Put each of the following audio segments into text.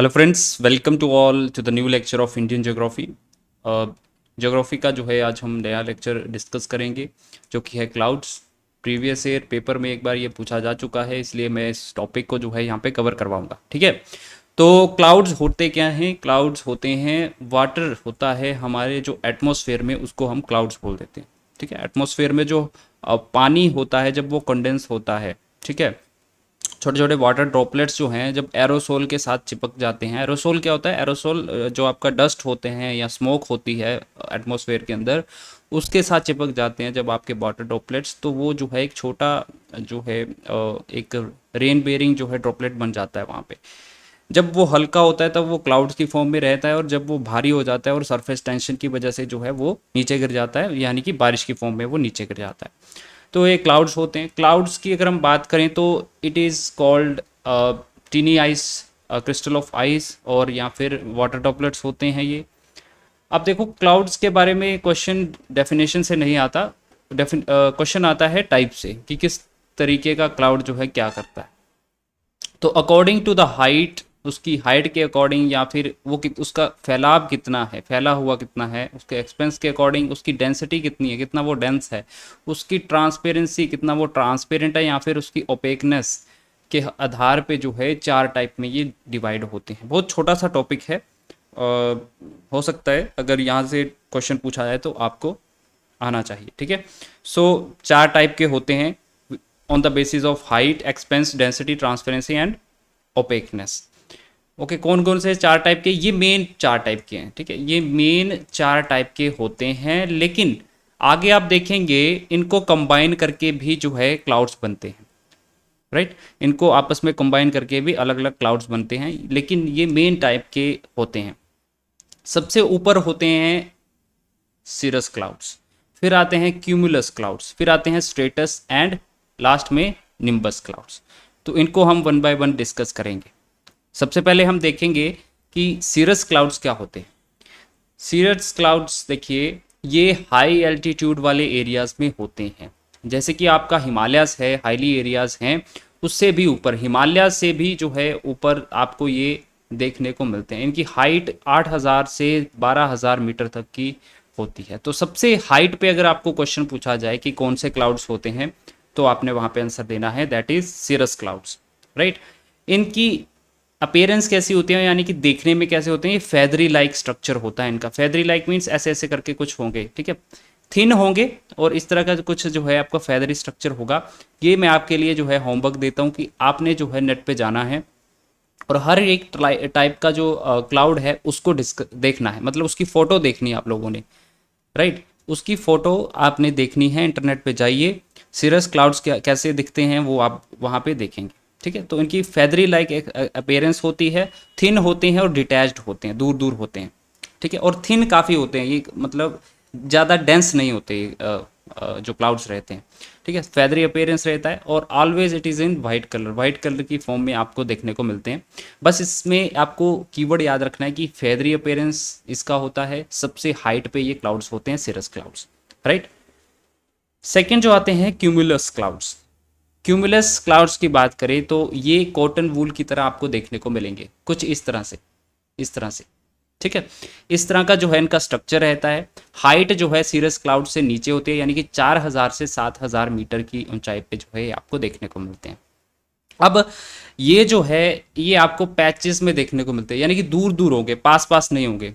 Hello friends welcome to all to the new lecture of Indian geography geography का जो है आज हम नया लेक्चर डिस्कस करेंगे जो कि है क्लाउड्स प्रीवियस ईयर पेपर में एक बार ये पूछा जा चुका है इसलिए मैं इस टॉपिक को जो है यहाँ पे कवर करवाऊँगा ठीक है तो क्लाउड्स होते क्या हैं क्लाउड्स होते हैं वाटर होता है हमारे जो एटमोसफेयर में उसको हम क्लाउड्स बोल देते हैं ठीक है एटमोसफेयर में जो पानी होता है जब वो कंडेंस होता है ठीक है छोटे छोटे वाटर ड्रॉपलेट्स जो हैं जब एरोसोल के साथ चिपक जाते हैं एरोसोल क्या होता है एरोसोल जो आपका डस्ट होते हैं या स्मोक होती है एटमोसफेयर के अंदर उसके साथ चिपक जाते हैं जब आपके वाटर ड्रॉपलेट्स तो वो जो है एक छोटा जो है एक रेन बेरिंग जो है ड्रॉपलेट बन जाता है वहाँ पे जब वो हल्का होता है तब वो क्लाउड्स की फॉर्म में रहता है और जब वो भारी हो जाता है और सरफेस टेंशन की वजह से जो है वो नीचे गिर जाता है यानी कि बारिश की फॉर्म में वो नीचे गिर जाता है तो ये क्लाउड्स होते हैं क्लाउड्स की अगर हम बात करें तो it is called tiny ice crystal of ice और या फिर वाटर डॉपलेट्स होते हैं ये अब देखो क्लाउड्स के बारे में क्वेश्चन डेफिनेशन से नहीं आता क्वेश्चन uh, आता है टाइप से कि किस तरीके का क्लाउड जो है क्या करता है तो अकॉर्डिंग टू द हाइट उसकी हाइट के अकॉर्डिंग या फिर वो कि, उसका फैलाव कितना है फैला हुआ कितना है उसके एक्सपेंस के अकॉर्डिंग उसकी डेंसिटी कितनी है कितना वो डेंस है उसकी ट्रांसपेरेंसी कितना वो ट्रांसपेरेंट है या फिर उसकी ओपेकनेस के आधार पे जो है चार टाइप में ये डिवाइड होते हैं बहुत छोटा सा टॉपिक है आ, हो सकता है अगर यहाँ से क्वेश्चन पूछा जाए तो आपको आना चाहिए ठीक है सो चार टाइप के होते हैं on the basis of height expanse density transparency and opaqueness okay कौन कौन से चार टाइप के ये मेन चार टाइप के हैं ठीक है ये मेन चार टाइप के होते हैं लेकिन आगे आप देखेंगे इनको कंबाइन करके भी जो है क्लाउड्स बनते हैं राइट इनको आपस में कंबाइन करके भी अलग अलग क्लाउड्स बनते हैं लेकिन ये मेन टाइप के होते हैं सबसे ऊपर होते हैं सिरस क्लाउड्स फिर आते हैं क्यूमुलस क्लाउड्स फिर आते हैं स्ट्रेटस एंड लास्ट में निम्बस क्लाउड्स तो इनको हम वन बाय वन डिस्कस करेंगे सबसे पहले हम देखेंगे कि सीरस क्लाउड्स क्या होते हैं सीरस क्लाउड्स देखिए ये हाई एल्टीट्यूड वाले एरियाज़ में होते हैं जैसे कि आपका हिमालयस है हाईली एरियाज़ हैं उससे भी ऊपर हिमालय से भी जो है ऊपर आपको ये देखने को मिलते हैं इनकी हाइट 8000 से 12000 मीटर तक की होती है तो सबसे हाइट पे अगर आपको क्वेश्चन पूछा जाए कि कौन से क्लाउड्स होते हैं तो आपने वहाँ पे आंसर देना है that is cirrus clouds right इनकी अपेयरेंस कैसी होती है यानी कि देखने में कैसे होते हैं ये फैदरी लाइक स्ट्रक्चर होता है इनका फैदरी लाइक मीन्स ऐसे ऐसे करके कुछ होंगे ठीक है थिन होंगे और इस तरह का कुछ जो है आपका फैदरी स्ट्रक्चर होगा ये मैं आपके लिए जो है होमवर्क देता हूँ कि आपने जो है नेट पे जाना है और हर एक टाइप का जो क्लाउड है उसको देखना है मतलब उसकी फ़ोटो देखनी है आप लोगों ने राइट उसकी फ़ोटो आपने देखनी है इंटरनेट पे जाइए सिरस क्लाउड्स कैसे दिखते हैं वो आप वहाँ पे देखेंगे ठीक है तो इनकी फैदरी लाइक एक अपेयरेंस होती है थिन होते हैं और डिटैच्ड होते हैं दूर दूर होते हैं ठीक है और थिन काफ़ी होते हैं ये मतलब ज़्यादा डेंस नहीं होते जो क्लाउड्स रहते हैं ठीक है फैदरी अपेयरेंस रहता है और always it is in white colour white colour की फॉर्म में आपको देखने को मिलते हैं बस इसमें आपको कीवर्ड याद रखना है कि फैदरी अपेयरेंस इसका होता है सबसे हाइट पे ये क्लाउड्स होते हैं सिरस क्लाउड्स राइट सेकेंड जो आते हैं क्यूमुलस क्लाउड्स क्यूमुलस क्लाउड्स की बात करें तो ये कॉटन वूल की तरह आपको देखने को मिलेंगे कुछ इस तरह से इस तरह से ठीक है इस तरह का जो है इनका स्ट्रक्चर रहता है हाइट जो है सीरस क्लाउड से नीचे होती है यानी कि 4000 से 7000 मीटर की ऊंचाई पे जो है आपको देखने को मिलते हैं अब ये जो है ये आपको पैचेस में देखने को मिलते हैं यानी कि दूर दूर होंगे पास पास नहीं होंगे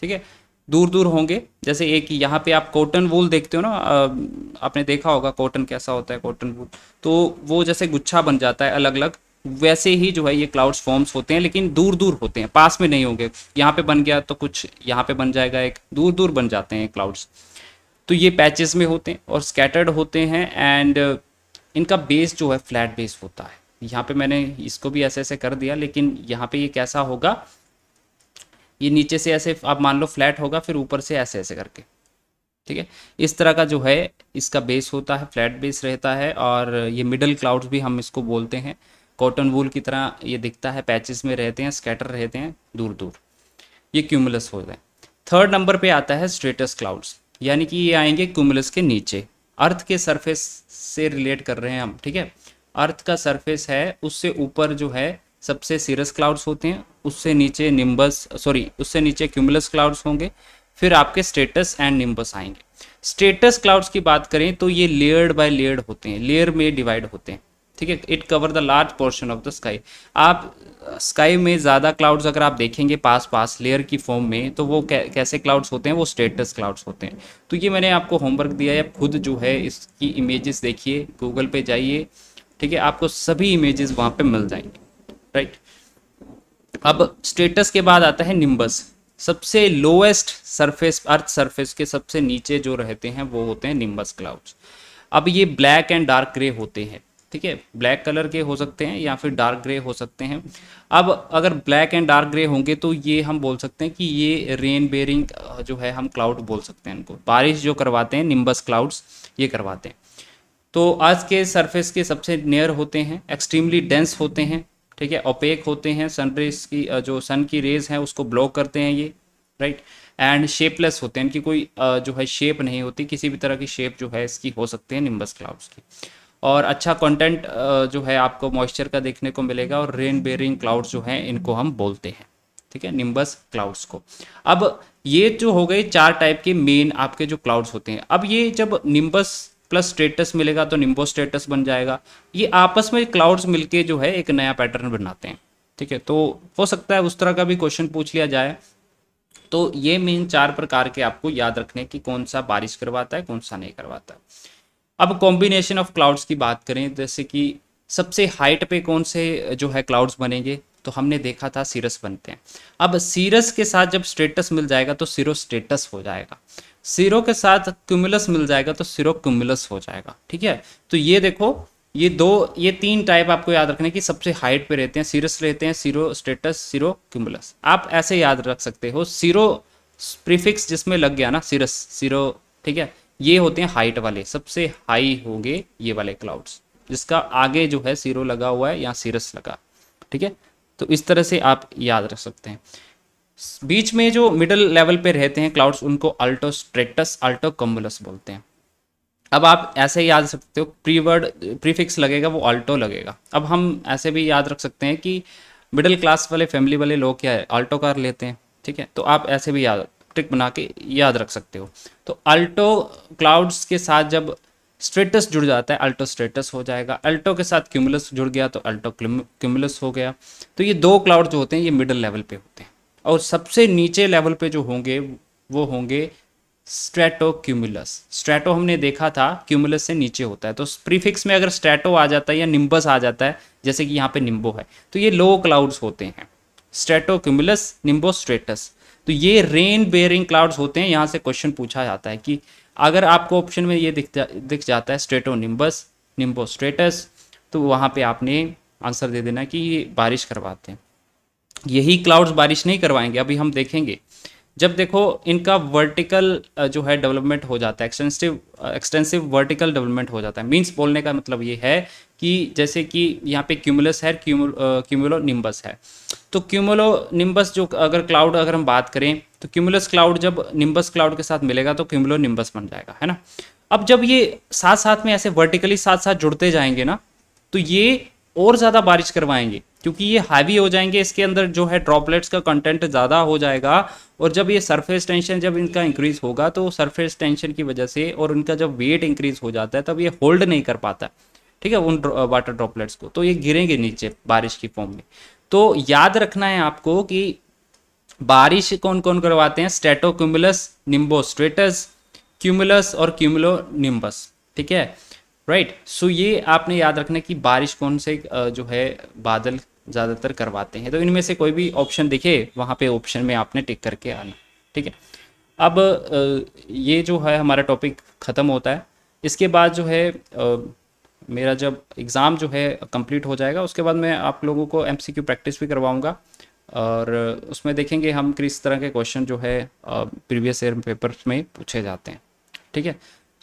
ठीक है दूर दूर होंगे जैसे एक यहाँ पे आप कॉटन वूल देखते हो ना आपने देखा होगा कॉटन कैसा होता है कॉटन वूल तो वो जैसे गुच्छा बन जाता है अलग अलग वैसे ही जो है ये क्लाउड्स फॉर्म्स होते हैं लेकिन दूर दूर होते हैं पास में नहीं होंगे यहाँ पे बन गया तो कुछ यहाँ पे बन जाएगा एक दूर दूर बन जाते हैं क्लाउड्स तो ये पैचेस में होते हैं और स्कैटर्ड होते हैं एंड इनका बेस जो है फ्लैट बेस होता है यहाँ पे मैंने इसको भी ऐसे ऐसे कर दिया लेकिन यहाँ पे ये कैसा होगा ये नीचे से ऐसे आप मान लो फ्लैट होगा फिर ऊपर से ऐसे ऐसे करके ठीक है इस तरह का जो है इसका बेस होता है फ्लैट बेस रहता है और ये मिडल क्लाउड्स भी हम इसको बोलते हैं कॉटन वूल की तरह ये दिखता है पैचेस में रहते हैं स्कैटर रहते हैं दूर दूर ये क्यूमुलस हो जाए थर्ड नंबर पे आता है स्ट्रेटस क्लाउड्स यानी कि ये आएंगे क्यूमुलस के नीचे अर्थ के सरफेस से रिलेट कर रहे हैं हम ठीक है अर्थ का सरफेस है उससे ऊपर जो है सबसे सीरस क्लाउड्स होते हैं उससे नीचे निम्बस सॉरी उससे नीचे क्यूमुलस क्लाउड्स होंगे फिर आपके स्टेटस एंड निम्बस आएंगे स्टेटस क्लाउड्स की बात करें तो ये लेयर्ड बाय लेयर्ड होते हैं लेयर में डिवाइड होते हैं ठीक है it cover the large portion of the sky आप स्काई में ज़्यादा क्लाउड्स अगर आप देखेंगे पास पास लेयर की फॉर्म में तो वो कैसे क्लाउड्स होते हैं वो स्टेटस क्लाउड्स होते हैं तो ये मैंने आपको होमवर्क दिया है खुद जो है इसकी इमेजेस देखिए गूगल पे जाइए ठीक है आपको सभी इमेजेस वहाँ पे मिल जाएंगे राइट अब स्टेटस के बाद आता है निम्बस सबसे लोएस्ट सरफेस अर्थ सरफेस के सबसे नीचे जो रहते हैं वो होते हैं निम्बस क्लाउड्स अब ये ब्लैक एंड डार्क ग्रे होते हैं ठीक है ब्लैक कलर के हो सकते हैं या फिर डार्क ग्रे हो सकते हैं अब अगर ब्लैक एंड डार्क ग्रे होंगे तो ये हम बोल सकते हैं कि ये रेन बेरिंग जो है हम क्लाउड बोल सकते हैं इनको बारिश जो करवाते हैं निम्बस क्लाउड्स ये करवाते हैं तो आज के सरफेस के सबसे नियर होते हैं एक्सट्रीमली डेंस होते हैं ठीक है ओपेक होते हैं सन रेज की जो सन की रेज हैं उसको ब्लॉक करते हैं ये राइट एंड शेपलेस होते हैं इनकी कोई जो है शेप नहीं होती किसी भी तरह की शेप जो है इसकी हो सकती है निम्बस क्लाउड्स की और अच्छा कंटेंट जो है आपको मॉइस्चर का देखने को मिलेगा और रेन बेरिंग क्लाउड्स जो हैं इनको हम बोलते हैं ठीक है निम्बस क्लाउड्स को अब ये जो हो गए चार टाइप के मेन आपके जो क्लाउड्स होते हैं अब ये जब निम्बस प्लस स्टेटस मिलेगा तो निम्बो स्टेटस बन जाएगा ये आपस में क्लाउड्स मिलके जो है एक नया पैटर्न बनाते हैं ठीक है तो हो सकता है उस तरह का भी क्वेश्चन पूछ लिया जाए तो ये मेन चार प्रकार के आपको याद रखने की कौन सा बारिश करवाता है कौन सा नहीं करवाता अब कॉम्बिनेशन ऑफ क्लाउड्स की बात करें जैसे कि सबसे हाइट पे कौन से जो है क्लाउड्स बनेंगे तो हमने देखा था सीरस बनते हैं अब सीरस के साथ जब स्टेटस मिल जाएगा तो सीरो स्टेटस हो जाएगा सिरो के साथ क्यूमुलस मिल जाएगा तो सिरो क्यूमुलस हो जाएगा ठीक है तो ये देखो ये दो ये तीन टाइप आपको याद रखने की सबसे हाइट पे रहते हैं सीरस रहते हैं सीरो स्टेटस सीरो क्यूमुलस आप ऐसे याद रख सकते हो सीरो प्रीफिक्स जिसमें लग गया ना सीरस सीरो ठीक है ये होते हैं हाइट वाले सबसे हाई होंगे ये वाले क्लाउड्स जिसका आगे जो है सीरो लगा हुआ है या सीरस लगा ठीक है तो इस तरह से आप याद रख सकते हैं बीच में जो मिडल लेवल पे रहते हैं क्लाउड्स उनको अल्टो स्ट्रेटस अल्टो कम्बुलस बोलते हैं अब आप ऐसे ही याद सकते हो प्रीवर्ड प्रीफिक्स लगेगा वो अल्टो लगेगा अब हम ऐसे भी याद रख सकते हैं कि मिडिल क्लास वाले फैमिली वाले लोग क्या है अल्टो कार लेते हैं ठीक है तो आप ऐसे भी याद ट्रिक बना के याद रख सकते हो तो अल्टो क्लाउड्स के साथ जब स्ट्रेटस जुड़ जाता है अल्टो स्ट्रेटस हो जाएगा अल्टो के साथ क्यूमुलस जुड़ गया तो अल्टो क्यूमुलस हो गया तो ये दो क्लाउड जो होते हैं ये मिडल लेवल पे होते हैं और सबसे नीचे लेवल पे जो होंगे वो होंगे स्ट्रेटो क्यूमुलस स्ट्रेटो हमने देखा था क्यूमुलस से नीचे होता है तो प्रीफिक्स में अगर स्ट्रेटो आ जाता है या निम्बस आ जाता है जैसे कि यहाँ पे निम्बो है तो ये लो क्लाउड्स होते हैं स्ट्रेटो क्यूमुलस निम्बो स्ट्रेटस तो ये रेन बेयरिंग क्लाउड्स होते हैं यहाँ से क्वेश्चन पूछा जाता है कि अगर आपको ऑप्शन में ये दिख जा, दिख जाता है स्ट्रेटो निम्बस निम्बो स्ट्रेटस तो वहाँ पर आपने आंसर दे देना कि ये बारिश करवाते हैं यही क्लाउड्स बारिश नहीं करवाएंगे अभी हम देखेंगे जब देखो इनका वर्टिकल जो है डेवलपमेंट हो जाता है एक्सटेंसिव एक्सटेंसिव वर्टिकल डेवलपमेंट हो जाता है मीन्स बोलने का मतलब ये है कि जैसे कि यहाँ पे क्यूमुलस है क्यूमुलो निम्बस है तो क्यूमुलो निम्बस जो अगर क्लाउड अगर हम बात करें तो क्यूमुलस क्लाउड जब निम्बस क्लाउड के साथ मिलेगा तो क्यूमुलो निम्बस बन जाएगा है ना अब जब ये साथ साथ में ऐसे वर्टिकली साथ साथ जुड़ते जाएंगे ना तो ये और ज़्यादा बारिश करवाएंगे क्योंकि ये हैवी हो जाएंगे इसके अंदर जो है ड्रॉपलेट्स का कंटेंट ज़्यादा हो जाएगा और जब ये सरफेस टेंशन जब इनका इंक्रीज़ होगा तो सरफेस टेंशन की वजह से और उनका जब वेट इंक्रीज़ हो जाता है तब ये होल्ड नहीं कर पाता ठीक है उन वाटर ड्रॉपलेट्स को तो ये गिरेंगे नीचे बारिश की फॉर्म में तो याद रखना है आपको कि बारिश कौन कौन करवाते हैं स्टेटोक्यूमुलस निम्बोस्ट्रेटस क्यूमुलस और क्यूमुलो निम्बस ठीक है राइट right. सो so ये आपने याद रखना कि बारिश कौन से जो है बादल ज़्यादातर करवाते हैं तो इनमें से कोई भी ऑप्शन दिखे वहाँ पे ऑप्शन में आपने टिक करके आना ठीक है अब ये जो है हमारा टॉपिक ख़त्म होता है इसके बाद जो है मेरा जब एग्ज़ाम जो है कंप्लीट हो जाएगा उसके बाद मैं आप लोगों को एम प्रैक्टिस भी करवाऊँगा और उसमें देखेंगे हम किस तरह के क्वेश्चन जो है प्रीवियस ईयर पेपर में पूछे जाते हैं ठीक है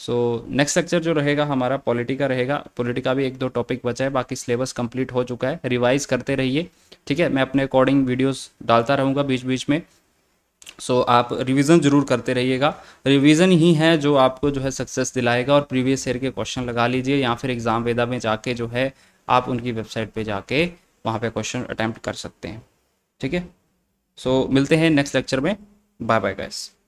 सो नेक्स्ट लेक्चर जो रहेगा हमारा पॉलिटिका रहेगा पॉलिटिका भी एक दो टॉपिक बचा है बाकी सिलेबस कंप्लीट हो चुका है रिवाइज करते रहिए ठीक है मैं अपने अकॉर्डिंग वीडियोस डालता रहूँगा बीच बीच में सो so, आप रिवीजन ज़रूर करते रहिएगा रिवीजन ही है जो आपको जो है सक्सेस दिलाएगा और प्रीवियस ईयर के क्वेश्चन लगा लीजिए या फिर एग्ज़ाम वेदा में जाके जो है आप उनकी वेबसाइट पर जाके वहाँ पे क्वेश्चन अटैम्प्ट कर सकते हैं ठीक है सो मिलते हैं नेक्स्ट लेक्चर में बाय बाय गैस